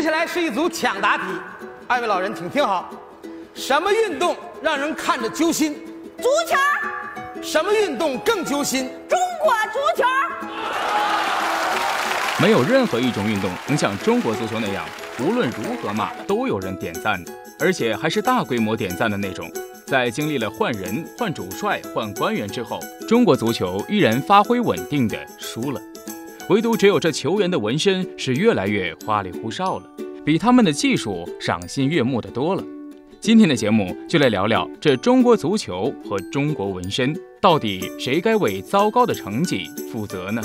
接下来是一组抢答题，二位老人请听好：什么运动让人看着揪心？足球。什么运动更揪心？中国足球。没有任何一种运动能像中国足球那样，无论如何骂都有人点赞的，而且还是大规模点赞的那种。在经历了换人、换主帅、换官员之后，中国足球依然发挥稳定的输了。唯独只有这球员的纹身是越来越花里胡哨了，比他们的技术赏心悦目的多了。今天的节目就来聊聊这中国足球和中国纹身，到底谁该为糟糕的成绩负责呢？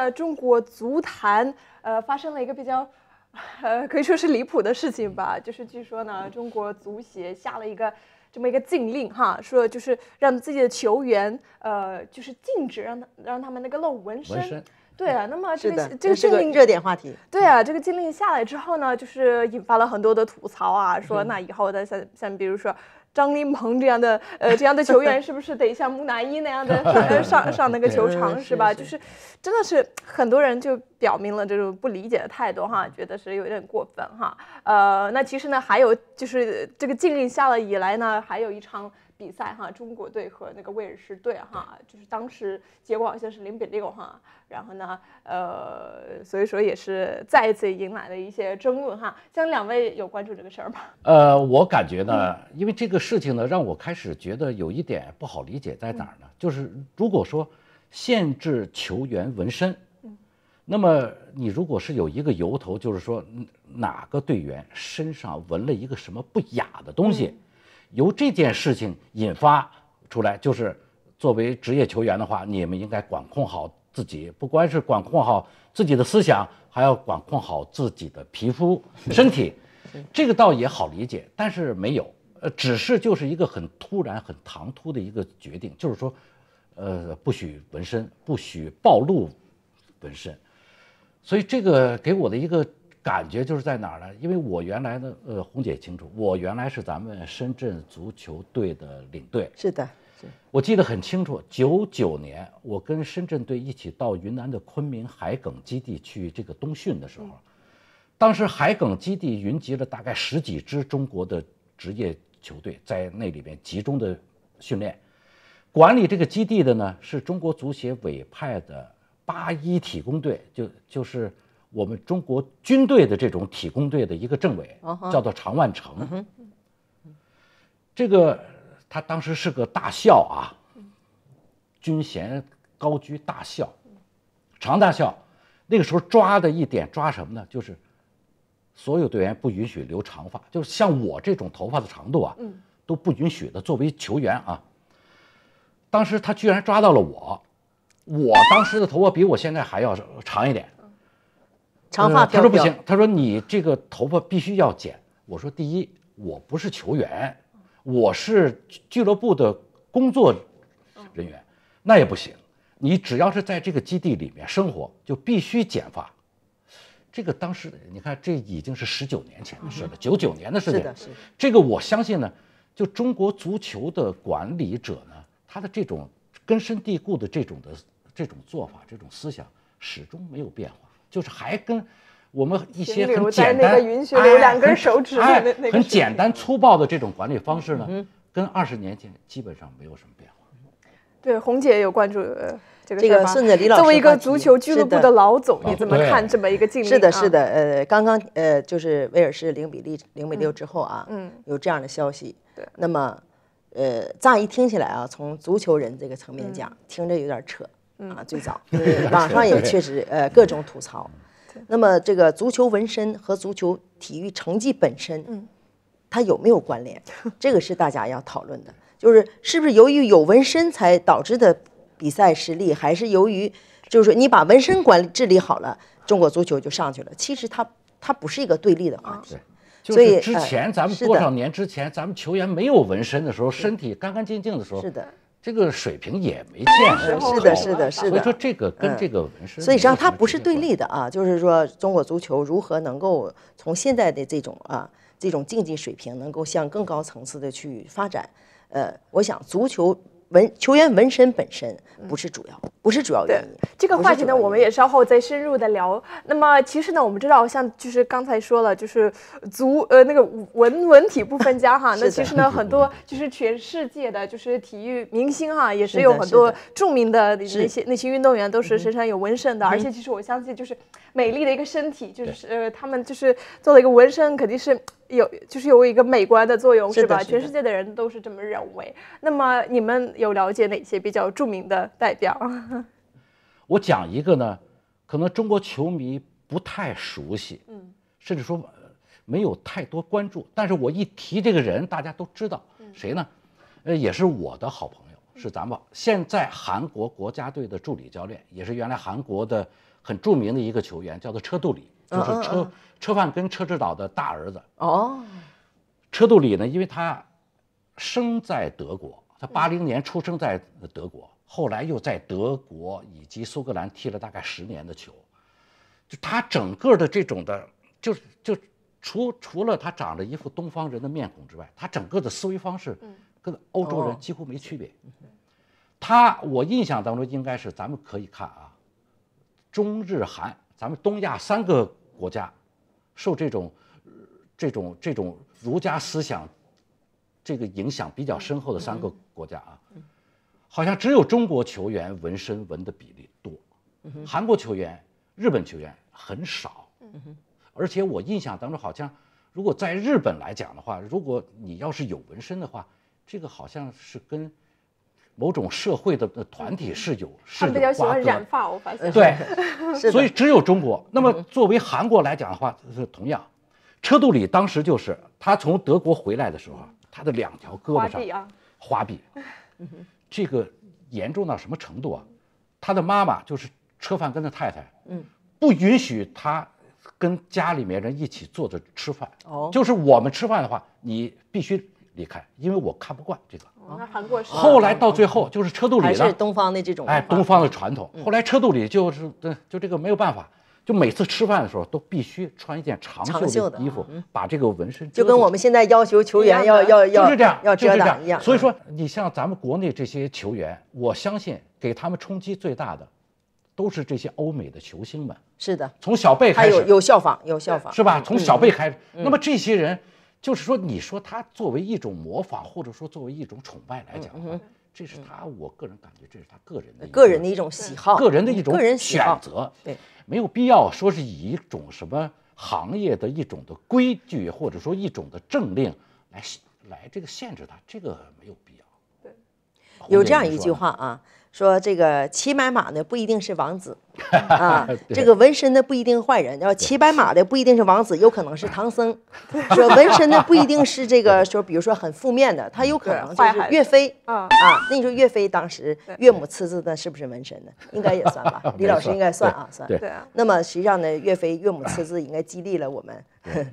呃，中国足坛呃发生了一个比较 呃可以说是离谱的事情吧，就是据说呢，中国足协下了一个这么一个禁令哈，说就是让自己的球员呃就是禁止让他让他们那个露纹身。纹身。对啊，那么这个这个禁令热点话题。对啊，这个禁令下来之后呢，就是引发了很多的吐槽啊，说那以后的像像比如说。张琳芃这样的，呃，这样的球员 是不是得像木乃伊那样的 上上上那个球场是吧？就是，真的是很多人就表明了这种不理解的态度哈，觉得是有点过分哈。呃，那其实呢，还有就是这个禁令下了以来呢，还有一场。比赛哈，中国队和那个威尔士队哈，就是当时结果好像是零比六哈，然后呢，呃，所以说也是再一次迎来了一些争论哈。像两位有关注这个事儿吗？呃，我感觉呢，因为这个事情呢，让我开始觉得有一点不好理解在哪儿呢？就是如果说限制球员纹身，那么你如果是有一个由头，就是说哪个队员身上纹了一个什么不雅的东西。由这件事情引发出来，就是作为职业球员的话，你们应该管控好自己，不光是管控好自己的思想，还要管控好自己的皮肤、身体。这个倒也好理解，但是没有，呃，只是就是一个很突然、很唐突的一个决定，就是说，呃，不许纹身，不许暴露纹身。所以这个给我的一个。感觉就是在哪儿呢？因为我原来的，呃，红姐清楚，我原来是咱们深圳足球队的领队。是的，我记得很清楚，九九年我跟深圳队一起到云南的昆明海埂基地去这个冬训的时候，当时海埂基地云集了大概十几支中国的职业球队，在那里面集中的训练。管理这个基地的呢，是中国足协委派的八一体工队，就就是。我们中国军队的这种体工队的一个政委，叫做常万成，这个他当时是个大校啊，军衔高居大校，常大校，那个时候抓的一点抓什么呢？就是所有队员不允许留长发，就是像我这种头发的长度啊，都不允许的。作为球员啊，当时他居然抓到了我，我当时的头发比我现在还要长一点。他说不行，他说你这个头发必须要剪。我说第一，我不是球员，我是俱乐部的工作人员，那也不行。你只要是在这个基地里面生活，就必须剪发。这个当时你看，这已经是十九年前的事了，九九年的事情。是的，是这个我相信呢，就中国足球的管理者呢，他的这种根深蒂固的这种的这种做法、这种思想，始终没有变化。就是还跟我们一些很简单，留两根手指很简单粗暴的这种管理方式呢，跟二十年前基本上没有什么变化。对，红姐有关注这个。这个，李老师作为一个足球俱乐部的老总，你怎么看这么一个境展？是的，是的。呃，刚刚呃，就是威尔士零比六零比六之后啊，嗯，有这样的消息。对，那么呃，乍一听起来啊，从足球人这个层面讲，听着有点扯。啊，最早，网上也确实，呃，各种吐槽。那么，这个足球纹身和足球体育成绩本身，嗯，它有没有关联？这个是大家要讨论的，就是是不是由于有纹身才导致的比赛失利，还是由于就是你把纹身管理治理好了，中国足球就上去了？其实它它不是一个对立的话题，所以之前咱们多少年之前，咱们球员没有纹身的时候，身体干干净净的时候。是的，这个水平也没见，是的，是的，是的。所以说，这个跟这个纹身，所以实际上它不是对立的啊。就是说，中国足球如何能够从现在的这种啊这种竞技水平，能够向更高层次的去发展？呃，我想足球。纹球员纹身本身不是主要，不是主要原因。这个话题呢，我们也稍后再深入的聊。那么，其实呢，我们知道，像就是刚才说了，就是足呃那个文文体不分家哈。那其实呢，很多 就是全世界的，就是体育明星哈，也是有很多著名的那些那些运动员都是身上有纹身的。而且，其实我相信，就是美丽的一个身体，就是呃他们就是做了一个纹身，肯定是。有，就是有一个美观的作用，是吧？全世界的人都是这么认为。那么你们有了解哪些比较著名的代表？我讲一个呢，可能中国球迷不太熟悉，嗯，甚至说没有太多关注。但是我一提这个人，大家都知道谁呢？呃，也是我的好朋友，是咱们现在韩国国家队的助理教练，也是原来韩国的很著名的一个球员，叫做车杜里。就是车车范跟车指导的大儿子哦，车杜里呢，因为他生在德国，他八零年出生在德国，后来又在德国以及苏格兰踢了大概十年的球，就他整个的这种的，就是就除除了他长着一副东方人的面孔之外，他整个的思维方式跟欧洲人几乎没区别。他我印象当中应该是，咱们可以看啊，中日韩，咱们东亚三个。国家，受这种、这种、这种儒家思想这个影响比较深厚的三个国家啊，好像只有中国球员纹身纹的比例多，韩国球员、日本球员很少。而且我印象当中，好像如果在日本来讲的话，如果你要是有纹身的话，这个好像是跟。某种社会的团体是有，是染发我发现。对，所以只有中国。那么作为韩国来讲的话，是同样。车杜里当时就是他从德国回来的时候，他的两条胳膊上花臂花臂。这个严重到什么程度啊？他的妈妈就是车范根的太太，嗯，不允许他跟家里面人一起坐着吃饭。哦，就是我们吃饭的话，你必须。离开，因为我看不惯这个。那韩国是。后来到最后就是车肚里了。是东方的这种。哎，东方的传统。后来车肚里就是，对，就这个没有办法，就每次吃饭的时候都必须穿一件长袖的衣服，把这个纹身就跟我们现在要求球员要要要就是这样要遮挡一样。所以说，你像咱们国内这些球员，我相信给他们冲击最大的，都是这些欧美的球星们。是的，从小贝开始，有效仿，有效仿，是吧？从小贝开始，那么这些人。就是说，你说他作为一种模仿，或者说作为一种崇拜来讲的话，这是他我个人感觉，这是他个人的个人的一种喜好，个人的一种个人选择。对，没有必要说是以一种什么行业的一种的规矩，或者说一种的政令来限来这个限制他，这个没有必要。对，有这样一句话啊。说这个骑白马的不一定是王子，啊，这个纹身的不一定坏人。要骑白马的不一定是王子，有可能是唐僧。说纹身的不一定是这个，说比如说很负面的，他有可能就是岳飞，啊啊。那你说岳飞当时岳母刺字的是不是纹身的？应该也算吧，李老师应该算啊，算。对啊。那么实际上呢，岳飞岳母刺字应该激励了我们。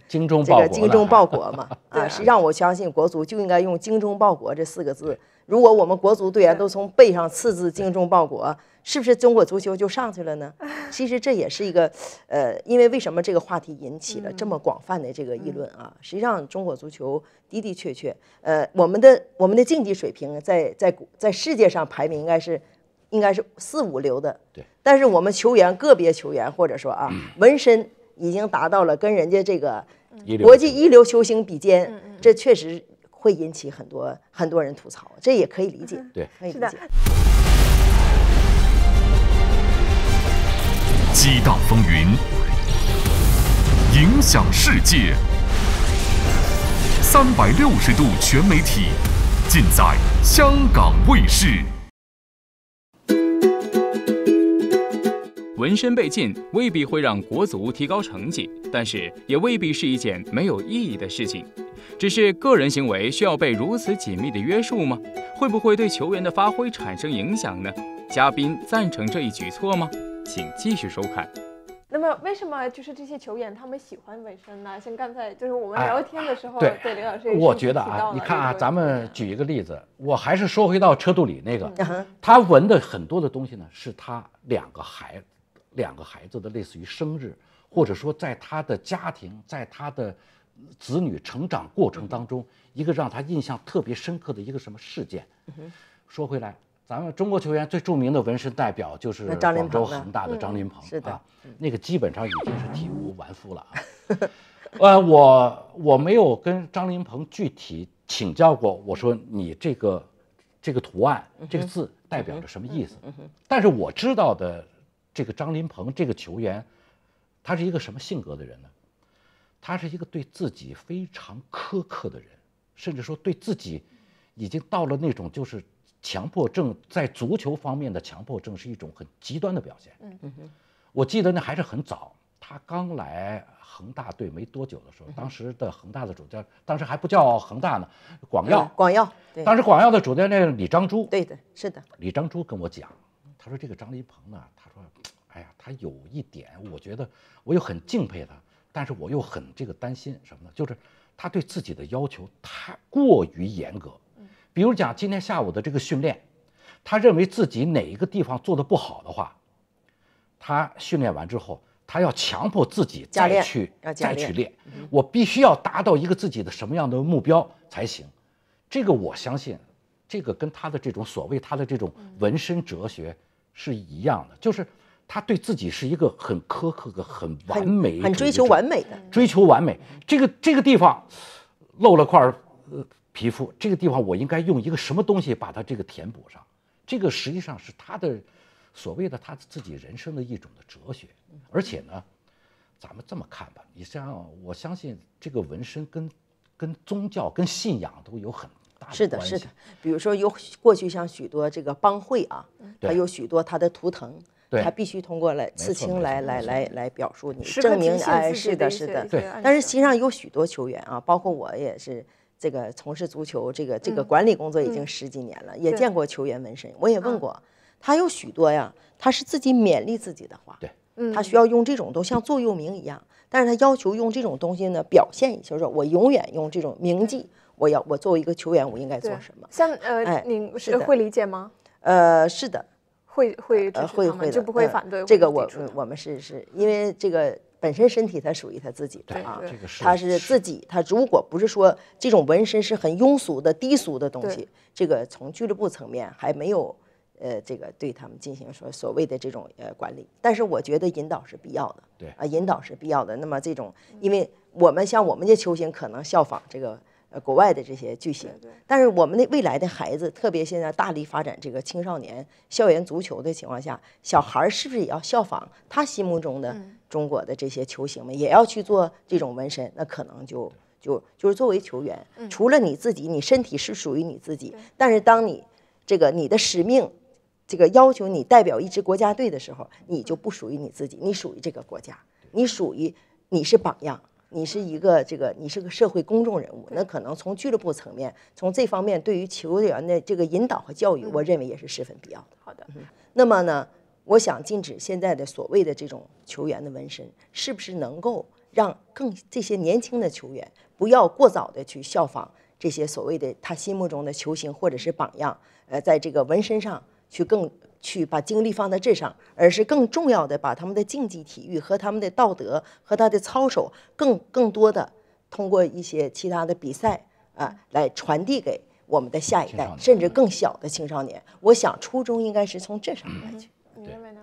精忠报国，这个精忠报国嘛，啊，是让我相信国足就应该用“精忠报国”这四个字。如果我们国足队员都从背上刺字“精忠报国”，是不是中国足球就上去了呢？其实这也是一个，呃，因为为什么这个话题引起了这么广泛的这个议论啊？实际上中国足球的的确确，呃，我们的我们的竞技水平在在在世界上排名应该是应该是四五流的。对，但是我们球员个别球员或者说啊，纹身。已经达到了跟人家这个国际一流球星比肩，这确实会引起很多很多人吐槽，这也可以理解，对，可以理解。激荡风云，影响世界，三百六十度全媒体，尽在香港卫视。纹身被禁未必会让国足提高成绩，但是也未必是一件没有意义的事情。只是个人行为需要被如此紧密的约束吗？会不会对球员的发挥产生影响呢？嘉宾赞成这一举措吗？请继续收看。那么，为什么就是这些球员他们喜欢纹身呢？像刚才就是我们聊天的时候，对林老师，我觉得啊，你看啊，咱们举一个例子，我还是说回到车杜里那个，他纹的很多的东西呢，是他两个孩。两个孩子的类似于生日，或者说在他的家庭，在他的子女成长过程当中，一个让他印象特别深刻的一个什么事件。说回来，咱们中国球员最著名的纹身代表就是广州恒大的张林鹏，是的，那个基本上已经是体无完肤了啊。呃，我我没有跟张林鹏具体请教过，我说你这个这个图案这个字代表着什么意思？但是我知道的。这个张林鹏这个球员，他是一个什么性格的人呢？他是一个对自己非常苛刻的人，甚至说对自己已经到了那种就是强迫症，在足球方面的强迫症是一种很极端的表现。嗯嗯。我记得那还是很早，他刚来恒大队没多久的时候，当时的恒大的主教练当时还不叫恒大呢，广药广药。对。当时广药的主教练李章洙。对的，是的。李章洙跟我讲，他说这个张林鹏呢，他。哎呀，他有一点，我觉得我又很敬佩他，但是我又很这个担心什么呢？就是他对自己的要求太过于严格。比如讲今天下午的这个训练，他认为自己哪一个地方做的不好的话，他训练完之后，他要强迫自己再去再去练。我必须要达到一个自己的什么样的目标才行？这个我相信，这个跟他的这种所谓他的这种纹身哲学是一样的，就是。他对自己是一个很苛刻、个很完美、很追求完美的追求完美。这个这个地方漏了块儿呃皮肤，这个地方我应该用一个什么东西把它这个填补上？这个实际上是他的所谓的他自己人生的一种的哲学。而且呢，咱们这么看吧，你像我相信这个纹身跟跟宗教、跟信仰都有很大是的是的。比如说有过去像许多这个帮会啊，还有许多他的图腾。他必须通过来刺青来来来来表述你证明哎是的，是的，对。但是实际上有许多球员啊，包括我也是这个从事足球这个这个管理工作已经十几年了，也见过球员纹身，我也问过，他有许多呀，他是自己勉励自己的话，对，嗯，他需要用这种都像座右铭一样，但是他要求用这种东西呢表现一下，说我永远用这种铭记，我要我作为一个球员，我应该做什么？像呃，您会理解吗？呃，是的。会会呃会会的，这个我我们是是因为这个本身身体它属于他自己的啊，他是自己他如果不是说这种纹身是很庸俗的低俗的东西，这个从俱乐部层面还没有呃这个对他们进行说所谓的这种呃管理，但是我觉得引导是必要的，对啊引导是必要的。那么这种因为我们像我们这球星可能效仿这个。呃，国外的这些巨星，但是我们的未来的孩子，特别现在大力发展这个青少年校园足球的情况下，小孩是不是也要效仿他心目中的中国的这些球星们，也要去做这种纹身？那可能就就就是作为球员，除了你自己，你身体是属于你自己，但是当你这个你的使命，这个要求你代表一支国家队的时候，你就不属于你自己，你属于这个国家，你属于你是榜样。你是一个这个，你是个社会公众人物，那可能从俱乐部层面，从这方面对于球员的这个引导和教育，我认为也是十分必要。的。好的，那么呢，我想禁止现在的所谓的这种球员的纹身，是不是能够让更这些年轻的球员不要过早的去效仿这些所谓的他心目中的球星或者是榜样？呃，在这个纹身上去更。去把精力放在这上，而是更重要的把他们的竞技体育和他们的道德和他的操守，更更多的通过一些其他的比赛啊，来传递给我们的下一代，甚至更小的青少年。我想初衷应该是从这上面去。认为呢，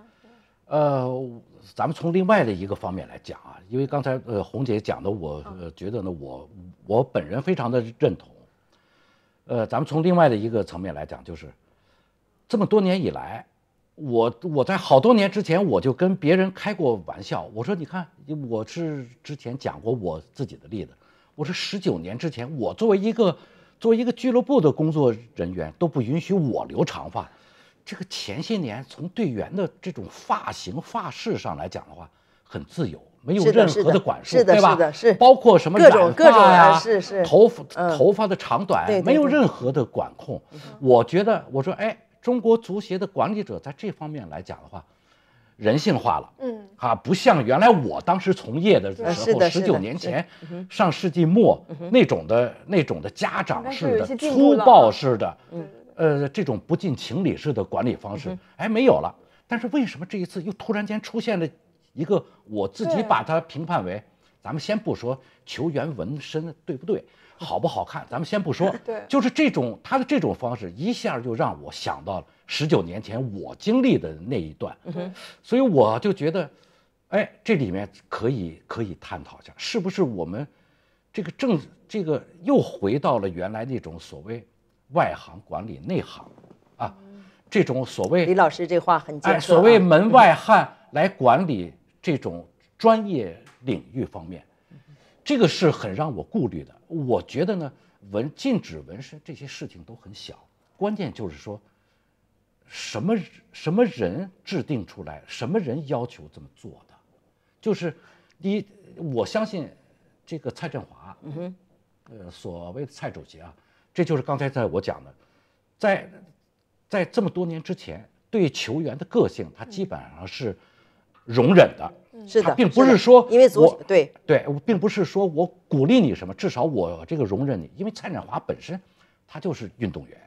呃，咱们从另外的一个方面来讲啊，因为刚才呃红姐讲的，我觉得呢，我我本人非常的认同。呃，咱们从另外的一个层面来讲，就是。这么多年以来，我我在好多年之前我就跟别人开过玩笑，我说你看，我是之前讲过我自己的例子，我说十九年之前，我作为一个作为一个俱乐部的工作人员都不允许我留长发。这个前些年从队员的这种发型发式上来讲的话，很自由，没有任何的管束，对吧？是，包括什么染发呀，是是头发头发的长短，没有任何的管控。我觉得我说哎。中国足协的管理者在这方面来讲的话，人性化了，嗯，啊，不像原来我当时从业的时候，十九年前，上世纪末那种的那种的家长式的、粗暴式的，呃，这种不近情理式的管理方式，哎，没有了。但是为什么这一次又突然间出现了一个，我自己把它评判为，咱们先不说球员纹身对不对。好不好看，咱们先不说。对，就是这种他的这种方式，一下就让我想到了十九年前我经历的那一段。嗯所以我就觉得，哎，这里面可以可以探讨一下，是不是我们这个政这个又回到了原来那种所谓外行管理内行啊？这种所谓李老师这话很哎，所谓门外汉来管理这种专业领域方面，这个是很让我顾虑的。我觉得呢，纹禁止纹身这些事情都很小，关键就是说，什么什么人制定出来，什么人要求这么做的，就是第一，我相信这个蔡振华，呃，所谓的蔡主席啊，这就是刚才在我讲的，在在这么多年之前，对球员的个性，他基本上是。容忍的，是的，并不是说因为足对对，并不是说我鼓励你什么，至少我这个容忍你。因为蔡振华本身，他就是运动员，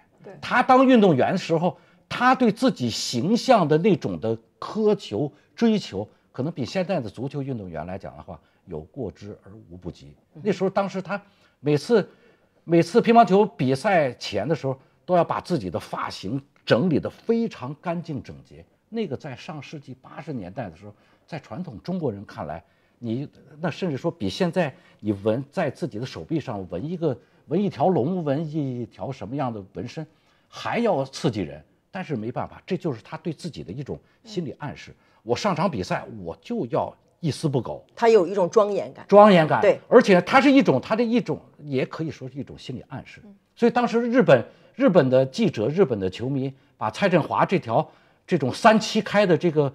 他当运动员的时候，他对自己形象的那种的苛求追求，可能比现在的足球运动员来讲的话，有过之而无不及。那时候，当时他每次每次乒乓球比赛前的时候，都要把自己的发型整理得非常干净整洁。那个在上世纪八十年代的时候，在传统中国人看来，你那甚至说比现在你纹在自己的手臂上纹一个纹一条龙纹一条什么样的纹身还要刺激人。但是没办法，这就是他对自己的一种心理暗示。我上场比赛我就要一丝不苟，他有一种庄严感，庄严感对，而且他是一种他的一种，也可以说是一种心理暗示。所以当时日本日本的记者、日本的球迷把蔡振华这条。这种三七开的这个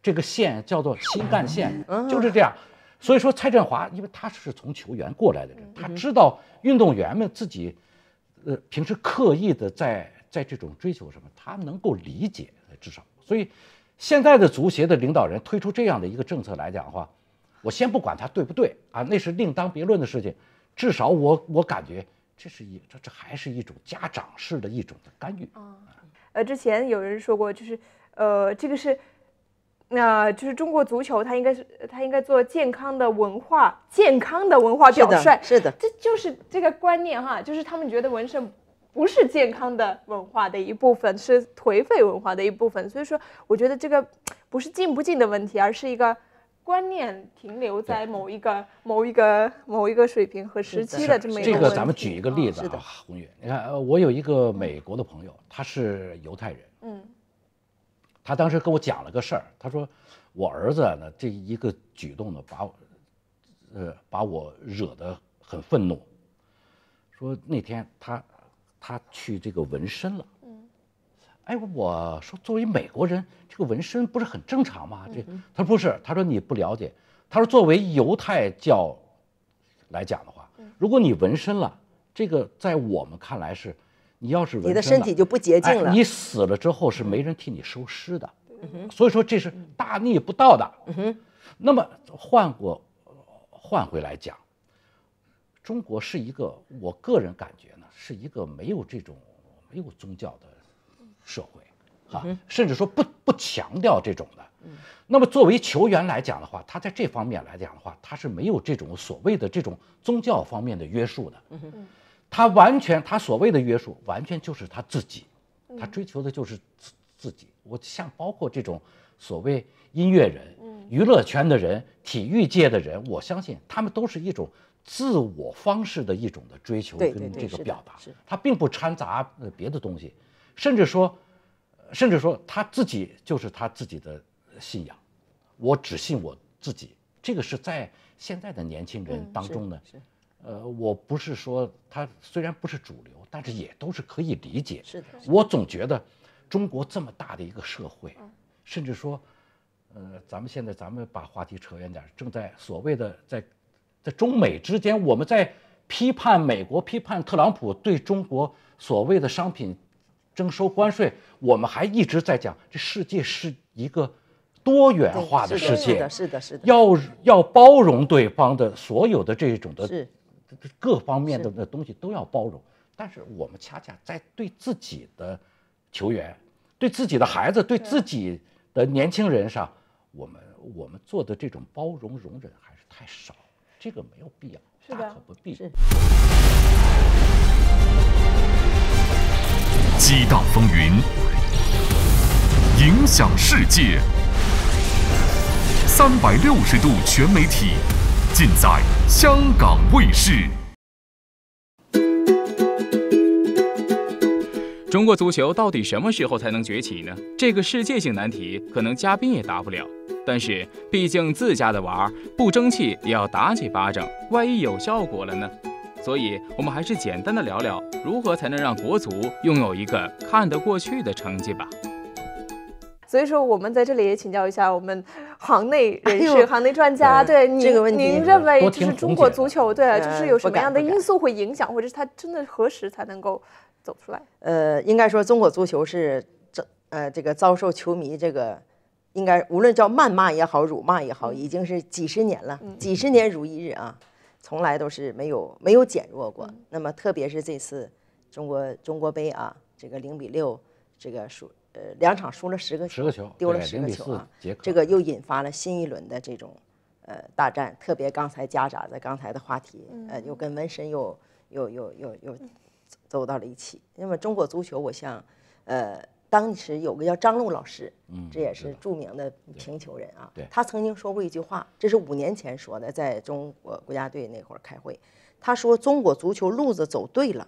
这个线叫做新干线，就是这样。所以说蔡振华，因为他是从球员过来的人，他知道运动员们自己，呃，平时刻意的在在这种追求什么，他能够理解，至少。所以现在的足协的领导人推出这样的一个政策来讲的话，我先不管他对不对啊，那是另当别论的事情。至少我我感觉这是一这这还是一种家长式的一种的干预啊。呃，之前有人说过，就是，呃，这个是，那就是中国足球，他应该是他应该做健康的文化，健康的文化表率，是的，这就是这个观念哈，就是他们觉得纹身不是健康的文化的一部分，是颓废文化的一部分，所以说，我觉得这个不是进不进的问题，而是一个。观念停留在某一个、某一个、某一个水平和时期的这么一个。这个咱们举一个例子啊，红宇，你看，我有一个美国的朋友，他是犹太人，嗯，他当时跟我讲了个事儿，他说我儿子呢，这一个举动呢，把，我，呃，把我惹得很愤怒，说那天他，他去这个纹身了。哎，我说，作为美国人，这个纹身不是很正常吗？这，他说不是，他说你不了解。他说，作为犹太教来讲的话，如果你纹身了，这个在我们看来是，你要是纹身，你的身体就不洁净了。你死了之后是没人替你收尸的，所以说这是大逆不道的。嗯哼，那么换过换回来讲，中国是一个，我个人感觉呢，是一个没有这种没有宗教的。社会，啊，甚至说不不强调这种的，那么作为球员来讲的话，他在这方面来讲的话，他是没有这种所谓的这种宗教方面的约束的，他完全他所谓的约束完全就是他自己，他追求的就是自自己。我像包括这种所谓音乐人、娱乐圈的人、体育界的人，我相信他们都是一种自我方式的一种的追求跟这个表达，他并不掺杂别的东西。甚至说，甚至说他自己就是他自己的信仰，我只信我自己。这个是在现在的年轻人当中呢，呃，我不是说他虽然不是主流，但是也都是可以理解。是的，我总觉得中国这么大的一个社会，甚至说，呃，咱们现在咱们把话题扯远点，正在所谓的在在中美之间，我们在批判美国、批判特朗普对中国所谓的商品。征收关税，我们还一直在讲，这世界是一个多元化的世界，是的，是的，是的，要要包容对方的所有的这种的各方面的东西都要包容，但是我们恰恰在对自己的球员、对自己的孩子、对自己的年轻人上，我们我们做的这种包容容忍还是太少，这个没有必要，大可不必。激荡风云，影响世界，三百六十度全媒体，尽在香港卫视。中国足球到底什么时候才能崛起呢？这个世界性难题，可能嘉宾也答不了。但是，毕竟自家的娃儿不争气，也要打几巴掌，万一有效果了呢？所以，我们还是简单的聊聊，如何才能让国足拥有一个看得过去的成绩吧。所以说，我们在这里也请教一下我们行内人士、行内专家，对您您认为就是中国足球，对，就是有什么样的因素会影响，或者是他真的何时才能够走出来？呃，应该说中国足球是遭呃这个遭受球迷这个应该无论叫谩骂也好、辱骂也好，已经是几十年了，几十年如一日啊。从来都是没有没有减弱过。那么，特别是这次中国中国杯啊，这个零比六，这个输呃两场输了十个球，丢了十个球啊，这个又引发了新一轮的这种呃大战。特别刚才夹杂在刚才的话题，呃，又跟纹身又又又又又走到了一起。那么中国足球，我想，呃。当时有个叫张璐老师，嗯，这也是著名的评球人啊。对，他曾经说过一句话，这是五年前说的，在中国国家队那会儿开会，他说中国足球路子走对了，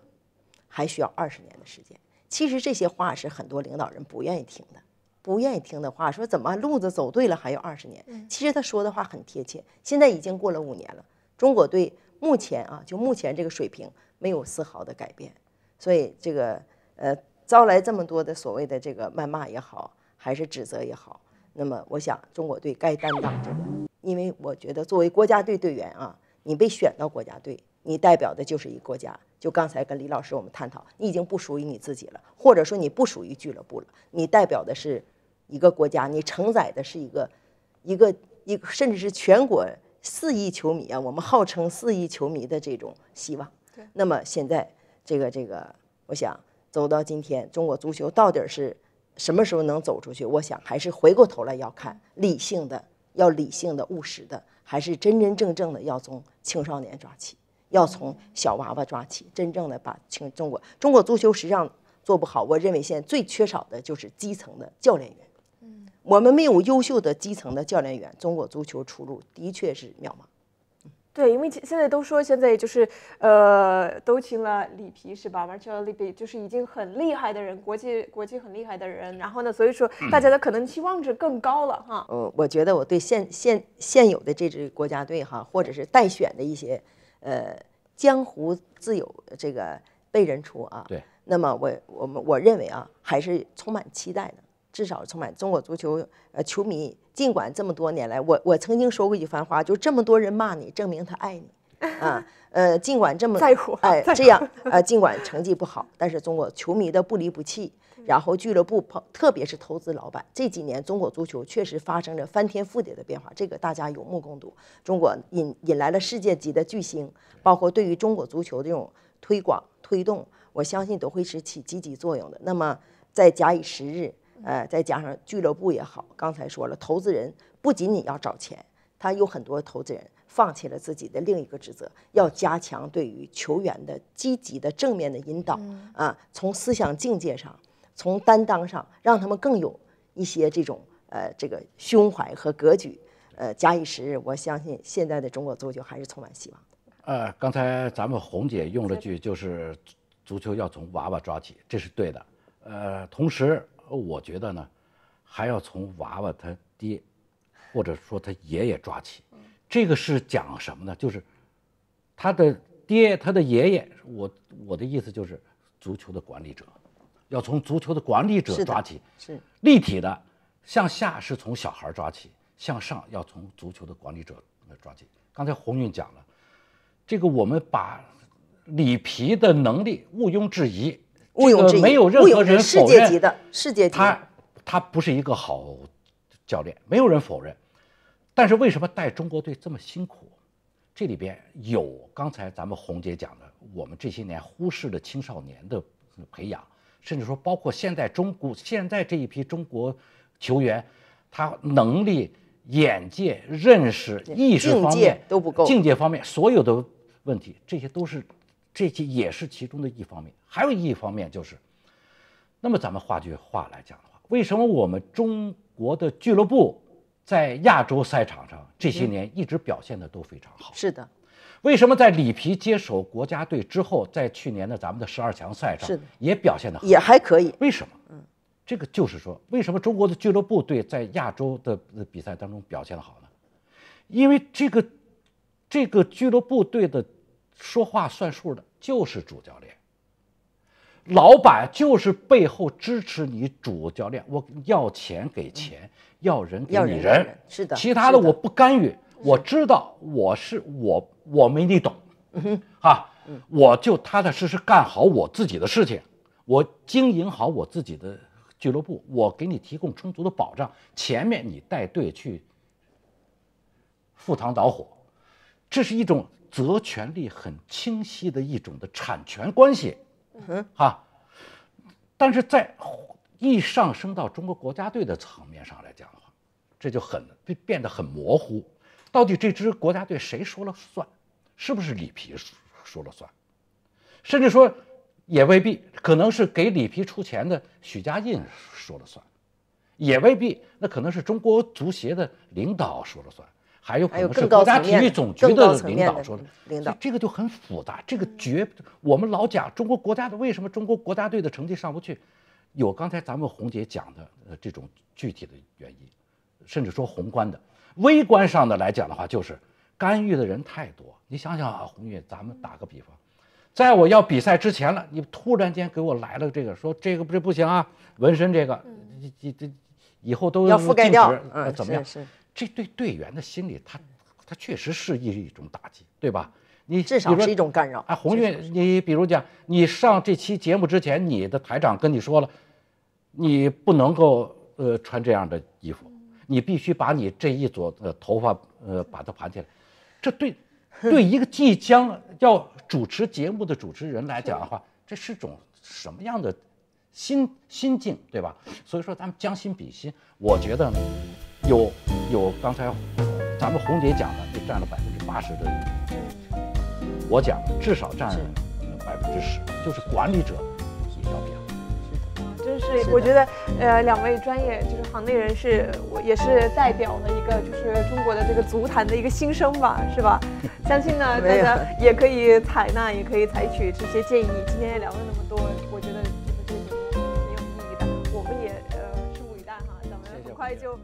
还需要二十年的时间。其实这些话是很多领导人不愿意听的，不愿意听的话，说怎么路子走对了还要二十年？其实他说的话很贴切，现在已经过了五年了，中国队目前啊，就目前这个水平没有丝毫的改变，所以这个呃。招来这么多的所谓的这个谩骂也好，还是指责也好，那么我想中国队该担当这个，因为我觉得作为国家队队员啊，你被选到国家队，你代表的就是一个国家。就刚才跟李老师我们探讨，你已经不属于你自己了，或者说你不属于俱乐部了，你代表的是一个国家，你承载的是一个一个一个，甚至是全国四亿球迷啊，我们号称四亿球迷的这种希望。那么现在这个这个，我想。走到今天，中国足球到底是什么时候能走出去？我想还是回过头来要看理性的，要理性的、务实的，还是真真正正的要从青少年抓起，要从小娃娃抓起，真正的把青中国中国足球实际上做不好。我认为现在最缺少的就是基层的教练员。嗯，我们没有优秀的基层的教练员，中国足球出路的确是渺茫。对，因为现现在都说现在就是，呃，都请了里皮是吧？完全里里就是已经很厉害的人，国际国际很厉害的人。然后呢，所以说大家的可能期望值更高了哈。嗯，我觉得我对现现现有的这支国家队哈，或者是待选的一些，呃，江湖自有这个被人出啊。对。那么我我们我认为啊，还是充满期待的，至少充满中国足球呃球迷。尽管这么多年来，我我曾经说过一番话，就这么多人骂你，证明他爱你，啊，呃，尽管这么在乎，这样啊，尽管成绩不好，但是中国球迷的不离不弃，然后俱乐部，特别是投资老板，这几年中国足球确实发生着翻天覆地的变化，这个大家有目共睹。中国引引来了世界级的巨星，包括对于中国足球这种推广推动，我相信都会是起积极作用的。那么，在假以时日。呃，再加上俱乐部也好，刚才说了，投资人不仅仅要找钱，他有很多投资人放弃了自己的另一个职责，要加强对于球员的积极的正面的引导啊，从思想境界上，从担当上，让他们更有一些这种呃这个胸怀和格局。呃，假以时日，我相信现在的中国足球还是充满希望的。呃，刚才咱们红姐用了句就是足球要从娃娃抓起，这是对的。呃，同时。我觉得呢，还要从娃娃他爹，或者说他爷爷抓起。这个是讲什么呢？就是他的爹，他的爷爷。我我的意思就是，足球的管理者要从足球的管理者抓起。是立体的，向下是从小孩抓起，向上要从足球的管理者抓起。刚才鸿运讲了，这个我们把里皮的能力毋庸置疑。没有任何人否认，他他不是一个好教练，没有人否认。但是为什么带中国队这么辛苦？这里边有刚才咱们红姐讲的，我们这些年忽视了青少年的培养，甚至说包括现在中国现在这一批中国球员，他能力、眼界、认识、意识方面都不够，境界方面所有的问题，这些都是。这些也是其中的一方面，还有一方面就是，那么咱们换句话来讲的话，为什么我们中国的俱乐部在亚洲赛场上这些年一直表现的都非常好？是的，为什么在里皮接手国家队之后，在去年的咱们的十二强赛上也表现的也还可以？为什么？嗯，这个就是说，为什么中国的俱乐部队在亚洲的比赛当中表现的好呢？因为这个这个俱乐部队的。说话算数的就是主教练，老板就是背后支持你。主教练，我要钱给钱，要人给你人，是的，其他的我不干预。我知道我是我，我没你懂，啊，我就踏踏实实干好我自己的事情，我经营好我自己的俱乐部，我给你提供充足的保障。前面你带队去赴汤蹈火，这是一种。责权利很清晰的一种的产权关系，嗯哈，但是在一上升到中国国家队的层面上来讲的话，这就很变变得很模糊。到底这支国家队谁说了算？是不是里皮说了算？甚至说也未必，可能是给里皮出钱的许家印说了算，也未必，那可能是中国足协的领导说了算。还有可能是国家体育总局的领导说的，领导，这个就很复杂。这个绝，我们老讲中国国家队为什么中国国家队的成绩上不去，有刚才咱们红姐讲的呃这种具体的原因，甚至说宏观的、微观上的来讲的话，就是干预的人太多。你想想啊，红姐，咱们打个比方，在我要比赛之前了，你突然间给我来了这个，说这个不这不行啊，纹身这个，这这以后都要禁止，怎么样？这对队员的心理，他他确实是一一种打击，对吧？你至少是一种干扰啊。红运，你比如讲，你上这期节目之前，你的台长跟你说了，你不能够呃穿这样的衣服，你必须把你这一撮呃头发呃把它盘起来。这对 对一个即将要主持节目的主持人来讲的话，这是种什么样的心心境，对吧？所以说，咱们将心比心，我觉得。有，有刚才咱们红姐讲的，就占了百分之八十的。我讲至少占百分之十，就是管理者也要变。是的。真是我觉得，呃，两位专业就是行内人士，我也是代表了一个就是中国的这个足坛的一个心声吧，是吧？相信呢，大家也可以采纳，也可以采取这些建议。今天也聊了那么多，我觉得就是这个节挺有意义的。我们也呃拭目以待哈，咱们很快就。